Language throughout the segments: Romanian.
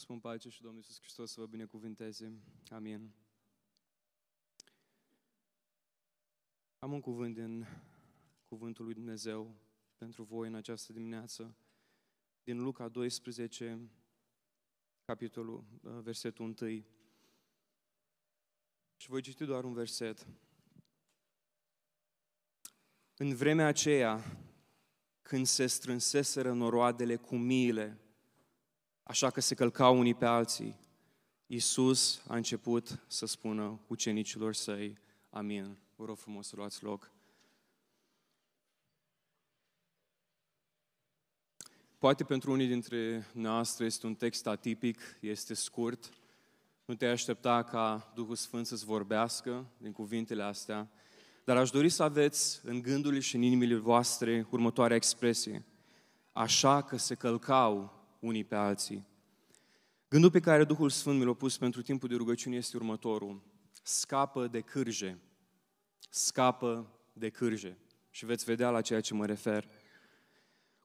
spun pace și Domnul Iisus Hristos să vă binecuvinteze. Amin. Am un cuvânt din Cuvântul lui Dumnezeu pentru voi în această dimineață, din Luca 12, capitolul, uh, versetul 1. Și voi citi doar un verset. În vremea aceea, când se strânseseră noroadele cu miile, așa că se călcau unii pe alții. Iisus a început să spună ucenicilor săi, amin. Vă rog frumos să luați loc. Poate pentru unii dintre noastre este un text atipic, este scurt, nu te aștepta ca Duhul Sfânt să-ți vorbească din cuvintele astea, dar aș dori să aveți în gândurile și în inimile voastre următoarea expresie. Așa că se călcau unii pe alții. Gândul pe care Duhul Sfânt mi l-a pus pentru timpul de rugăciune este următorul. Scapă de cârje. Scapă de cârje. Și veți vedea la ceea ce mă refer.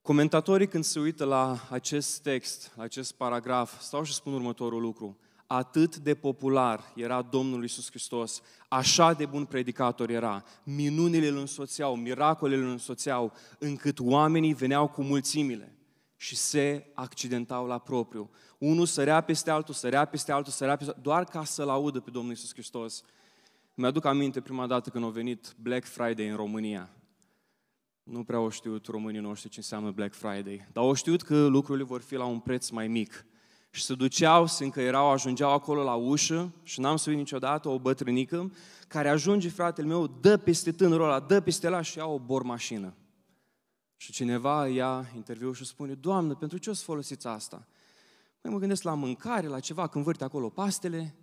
Comentatorii când se uită la acest text, la acest paragraf, stau și spun următorul lucru. Atât de popular era Domnul Isus Hristos, așa de bun predicator era, minunile îl însoțeau, miracolele îl însoțeau, încât oamenii veneau cu mulțimile și se accidentau la propriu. Unul sărea peste altul, sărea peste altul, sărea peste altul, doar ca să-L audă pe Domnul Isus Hristos. Mi-aduc aminte prima dată când a venit Black Friday în România. Nu prea au știut românii noștri ce înseamnă Black Friday, dar au știut că lucrurile vor fi la un preț mai mic. Și se duceau, se erau, ajungeau acolo la ușă și n-am să niciodată o bătrânică care ajunge, fratele meu, dă peste tânărul ăla, dă peste la și ia o bormașină. Și cineva ia interviu și spune, Doamnă, pentru ce o să folosiți asta? Păi mă gândesc la mâncare, la ceva, când vârte acolo pastele.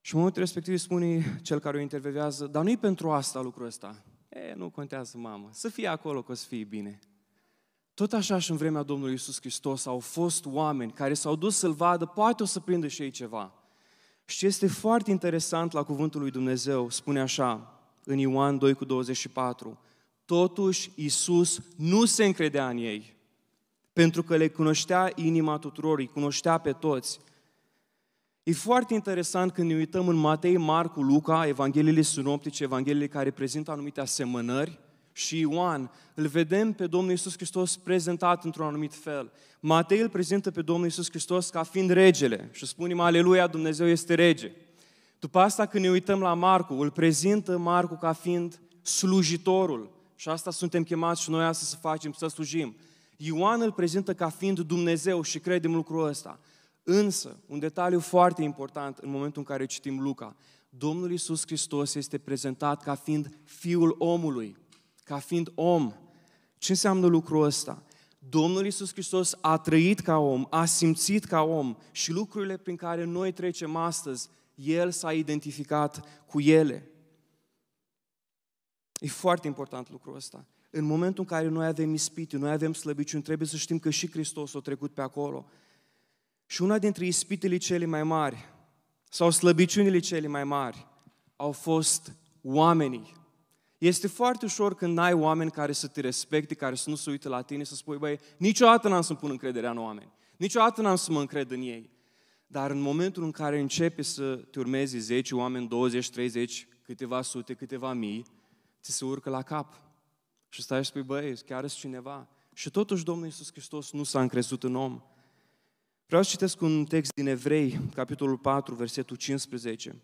Și în momentul respectiv spune cel care o intervievează, dar nu-i pentru asta lucrul ăsta. E, nu contează, mamă, să fie acolo că o să fie bine. Tot așa și în vremea Domnului Isus Hristos au fost oameni care s-au dus să-L vadă, poate o să prindă și ei ceva. Și este foarte interesant la cuvântul lui Dumnezeu, spune așa, în Ioan 2 cu 24, Totuși, Isus nu se încredea în ei, pentru că le cunoștea inima tuturor, îi cunoștea pe toți. E foarte interesant când ne uităm în Matei, Marcu, Luca, Evangheliile sinoptice, Evangheliile care prezintă anumite asemănări, și Ioan, îl vedem pe Domnul Isus Hristos prezentat într-un anumit fel. Matei îl prezintă pe Domnul Isus Hristos ca fiind regele și spunem, Aleluia, Dumnezeu este rege. După asta, când ne uităm la Marcu, îl prezintă Marcu ca fiind slujitorul, și asta suntem chemați și noi astăzi să facem, să slujim. Ioan îl prezintă ca fiind Dumnezeu și credem lucrul ăsta. Însă, un detaliu foarte important în momentul în care citim Luca, Domnul Iisus Hristos este prezentat ca fiind Fiul omului, ca fiind om. Ce înseamnă lucrul ăsta? Domnul Iisus Hristos a trăit ca om, a simțit ca om și lucrurile prin care noi trecem astăzi, El s-a identificat cu ele. E foarte important lucrul ăsta. În momentul în care noi avem ispite, noi avem slăbiciuni, trebuie să știm că și Hristos a trecut pe acolo. Și una dintre ispitele cele mai mari, sau slăbiciunile cele mai mari, au fost oamenii. Este foarte ușor când ai oameni care să te respecte, care să nu se uite la tine, să spui, băi, niciodată n-am să-mi pun încrederea în oameni. Niciodată n-am să mă încred în ei. Dar în momentul în care începi să te urmezi 10 oameni, 20, 30, câteva sute, câteva mii, ți se urcă la cap. Și stai și spui, băi, chiar ești cineva. Și totuși Domnul Iisus Hristos nu s-a încrezut în om. Vreau să citesc un text din Evrei, capitolul 4, versetul 15.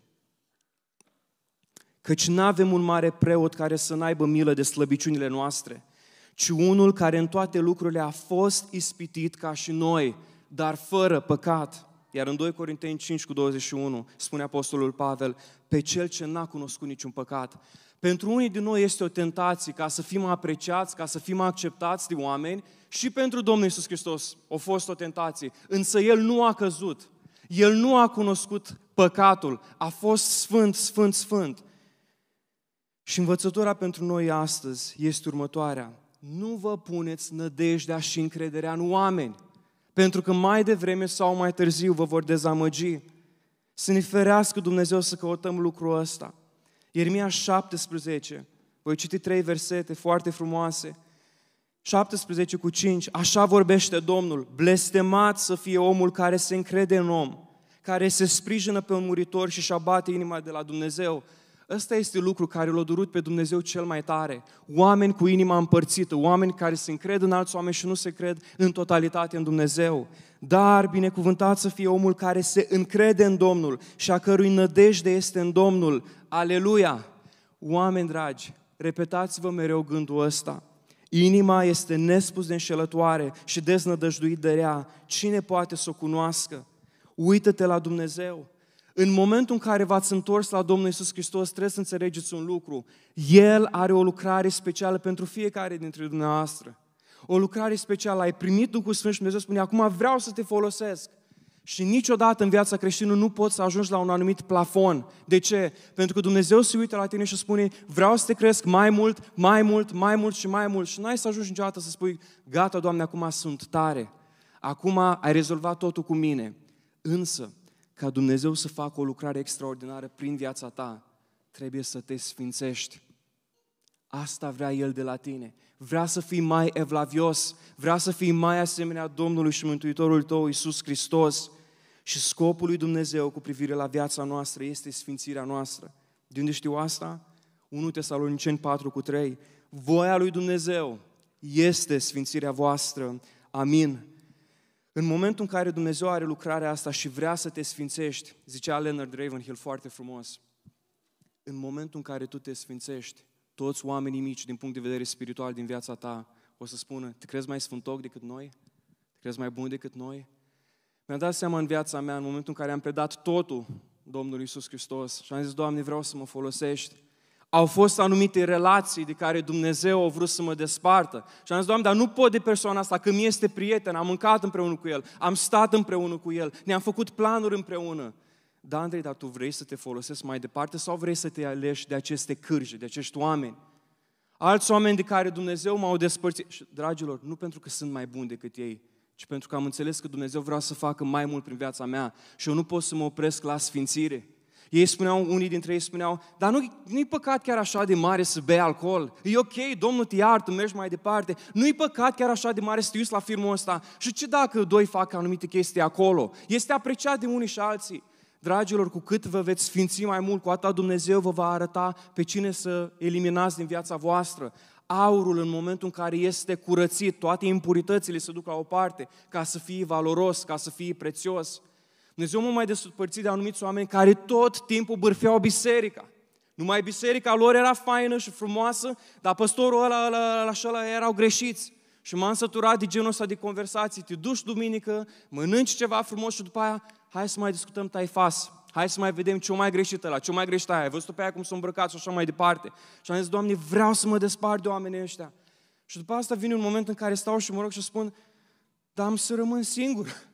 Căci nu avem un mare preot care să n-aibă milă de slăbiciunile noastre, ci unul care în toate lucrurile a fost ispitit ca și noi, dar fără păcat. Iar în 2 Corinteni 5 cu 21 spune Apostolul Pavel, pe cel ce n-a cunoscut niciun păcat. Pentru unii din noi este o tentație ca să fim apreciați, ca să fim acceptați de oameni și pentru Domnul Isus Hristos a fost o tentație. Însă El nu a căzut, El nu a cunoscut păcatul, a fost sfânt, sfânt, sfânt. Și învățătura pentru noi astăzi este următoarea. Nu vă puneți nădejdea și încrederea în oameni pentru că mai devreme sau mai târziu vă vor dezamăgi. Să ne ferească Dumnezeu să căutăm lucrul ăsta. Ieremia 17, voi citi trei versete foarte frumoase. 17 cu 5, așa vorbește Domnul, blestemat să fie omul care se încrede în om, care se sprijină pe un muritor și își abate inima de la Dumnezeu, Ăsta este lucru care l-a durut pe Dumnezeu cel mai tare. Oameni cu inima împărțită, oameni care se încred în alți oameni și nu se cred în totalitate în Dumnezeu. Dar binecuvântat să fie omul care se încrede în Domnul și a cărui nădejde este în Domnul. Aleluia! Oameni dragi, repetați-vă mereu gândul ăsta. Inima este nespus de înșelătoare și deznădăjduit de rea. Cine poate să o cunoască? Uită-te la Dumnezeu. În momentul în care v-ați întors la Domnul Isus Hristos, trebuie să înțelegeți un lucru. El are o lucrare specială pentru fiecare dintre dumneavoastră. O lucrare specială. Ai primit Duhul Sfânt și Dumnezeu spune, acum vreau să te folosesc. Și niciodată în viața creștină nu poți să ajungi la un anumit plafon. De ce? Pentru că Dumnezeu se uită la tine și spune, vreau să te cresc mai mult, mai mult, mai mult și mai mult. Și n-ai să ajungi niciodată să spui, gata, Doamne, acum sunt tare. Acum ai rezolvat totul cu mine. Însă, ca Dumnezeu să facă o lucrare extraordinară prin viața ta, trebuie să te sfințești. Asta vrea El de la tine. Vrea să fii mai evlavios, vrea să fii mai asemenea Domnului și Mântuitorul tău, Iisus Hristos. Și scopul lui Dumnezeu cu privire la viața noastră este sfințirea noastră. De unde știu asta? 1 Tesaloniceni 4 cu 3. Voia lui Dumnezeu este sfințirea voastră. Amin. În momentul în care Dumnezeu are lucrarea asta și vrea să te sfințești, zicea Leonard Ravenhill foarte frumos, în momentul în care tu te sfințești, toți oamenii mici din punct de vedere spiritual din viața ta o să spună, te crezi mai sfântoc decât noi? Te crezi mai bun decât noi? Mi-am dat seama în viața mea, în momentul în care am predat totul Domnului Isus Hristos și am zis, Doamne, vreau să mă folosești au fost anumite relații de care Dumnezeu a vrut să mă despartă. Și am zis, Doamne, dar nu pot de persoana asta, că mi este prieten, am mâncat împreună cu el, am stat împreună cu el, ne-am făcut planuri împreună. Da, Andrei, dar tu vrei să te folosești mai departe sau vrei să te aleși de aceste cârje, de acești oameni? Alți oameni de care Dumnezeu m-au despărțit. Și, dragilor, nu pentru că sunt mai bun decât ei, ci pentru că am înțeles că Dumnezeu vrea să facă mai mult prin viața mea și eu nu pot să mă opresc la sfințire. Ei spuneau, unii dintre ei spuneau, dar nu, nu-i păcat chiar așa de mare să bei alcool. E ok, Domnul te iartă, mergi mai departe. Nu-i păcat chiar așa de mare să te uiți la filmul ăsta. Și ce dacă doi fac anumite chestii acolo? Este apreciat de unii și alții. Dragilor, cu cât vă veți sfinți mai mult, cu atât Dumnezeu vă va arăta pe cine să eliminați din viața voastră. Aurul, în momentul în care este curățit, toate impuritățile se duc la o parte, ca să fie valoros, ca să fie prețios. Dumnezeu mult mai despărțit de anumiți oameni care tot timpul bârfeau biserica. Numai biserica lor era faină și frumoasă, dar păstorul ăla, ăla, ăla și ăla erau greșiți. Și m-am săturat de genul ăsta de conversații. Te duci duminică, mănânci ceva frumos și după aia, hai să mai discutăm taifas. Hai să mai vedem ce-o mai greșită la, ce-o mai greșită aia. Ai văzut pe aia cum sunt îmbrăcați și așa mai departe. Și am zis, Doamne, vreau să mă despart de oamenii ăștia. Și după asta vine un moment în care stau și mă rog și spun, dar am să rămân singur.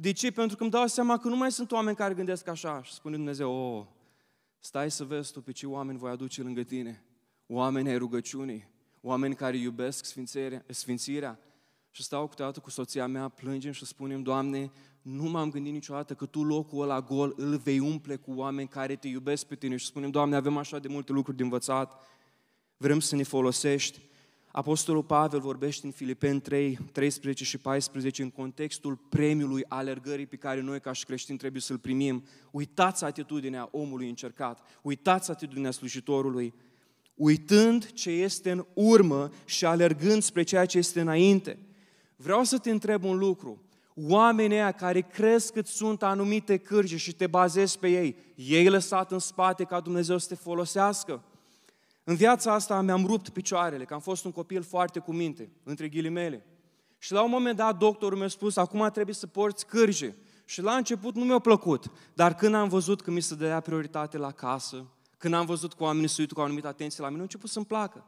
De ce? Pentru că îmi dau seama că nu mai sunt oameni care gândesc așa. Și spune Dumnezeu, oh, stai să vezi tu pe ce oameni voi aduce lângă tine. Oameni ai rugăciunii, oameni care iubesc sfințirea, sfințirea. Și stau câteodată cu soția mea, plângem și spunem, Doamne, nu m-am gândit niciodată că Tu locul ăla gol îl vei umple cu oameni care te iubesc pe Tine. Și spunem, Doamne, avem așa de multe lucruri de învățat, vrem să ne folosești. Apostolul Pavel vorbește în Filipeni 3, 13 și 14 în contextul premiului alergării pe care noi ca și creștini trebuie să-l primim. Uitați atitudinea omului încercat, uitați atitudinea slujitorului, uitând ce este în urmă și alergând spre ceea ce este înainte. Vreau să te întreb un lucru. Oamenii care crezi că sunt anumite cârje și te bazezi pe ei, ei lăsat în spate ca Dumnezeu să te folosească? În viața asta mi-am rupt picioarele, că am fost un copil foarte cu minte, între ghilimele. Și la un moment dat doctorul mi-a spus, acum trebuie să porți cârje. Și la început nu mi-a plăcut, dar când am văzut că mi se dădea prioritate la casă, când am văzut că oamenii se uită cu anumită atenție la mine, a început să-mi placă.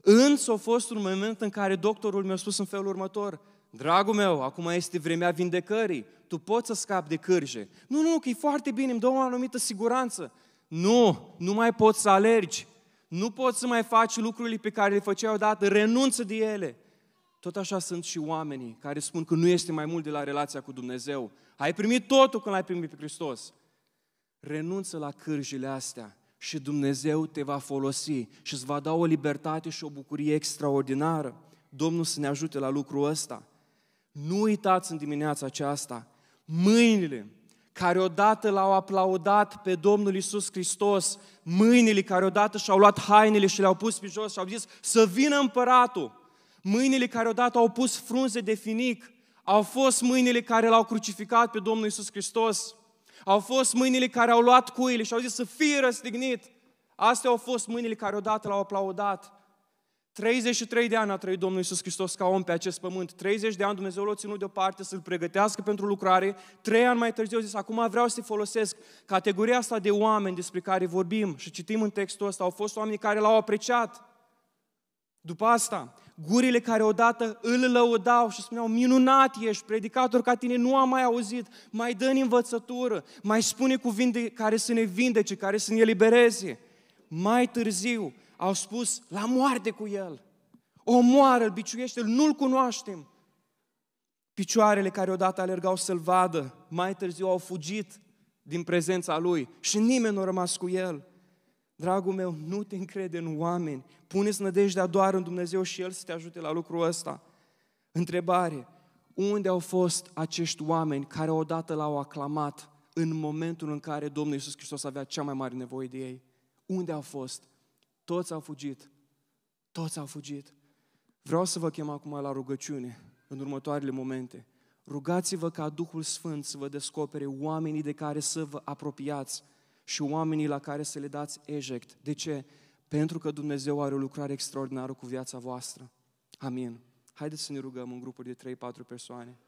Însă a fost un moment în care doctorul mi-a spus în felul următor, Dragul meu, acum este vremea vindecării. Tu poți să scapi de cârje. Nu, nu, nu, că e foarte bine, îmi dă o anumită siguranță. Nu, nu mai poți să alergi nu poți să mai faci lucrurile pe care le făceai odată, renunță de ele. Tot așa sunt și oamenii care spun că nu este mai mult de la relația cu Dumnezeu. Ai primit totul când l-ai primit pe Hristos. Renunță la cârjile astea și Dumnezeu te va folosi și îți va da o libertate și o bucurie extraordinară. Domnul să ne ajute la lucrul ăsta. Nu uitați în dimineața aceasta, mâinile care odată l-au aplaudat pe Domnul Isus Hristos, mâinile care odată și-au luat hainele și le-au pus pe jos și au zis să vină împăratul, mâinile care odată au pus frunze de finic, au fost mâinile care l-au crucificat pe Domnul Isus Hristos, au fost mâinile care au luat cuile și au zis să fie răstignit. Astea au fost mâinile care odată l-au aplaudat. 33 de ani a trăit Domnul Iisus Hristos ca om pe acest pământ. 30 de ani Dumnezeu l-a ținut deoparte să-l pregătească pentru lucrare. Trei ani mai târziu a zis, acum vreau să-i folosesc. Categoria asta de oameni despre care vorbim și citim în textul ăsta, au fost oameni care l-au apreciat. După asta, gurile care odată îl lăudau și spuneau, minunat ești, predicator ca tine nu am mai auzit, mai dă învățătură, mai spune cuvinte care să ne vindece, care să ne elibereze. Mai târziu, au spus la moarte cu el. Omoară-l, biciuiește-l, nu-l cunoaștem. Picioarele care odată alergau să-l vadă, mai târziu au fugit din prezența lui și nimeni nu a rămas cu el. Dragul meu, nu te încrede în oameni. Puneți nădejdea doar în Dumnezeu și El să te ajute la lucrul ăsta. Întrebare, unde au fost acești oameni care odată l-au aclamat în momentul în care Domnul Iisus Hristos avea cea mai mare nevoie de ei? Unde au fost? Toți au fugit. Toți au fugit. Vreau să vă chem acum la rugăciune în următoarele momente. Rugați-vă ca Duhul Sfânt să vă descopere oamenii de care să vă apropiați și oamenii la care să le dați eject. De ce? Pentru că Dumnezeu are o lucrare extraordinară cu viața voastră. Amin. Haideți să ne rugăm în grupuri de 3-4 persoane.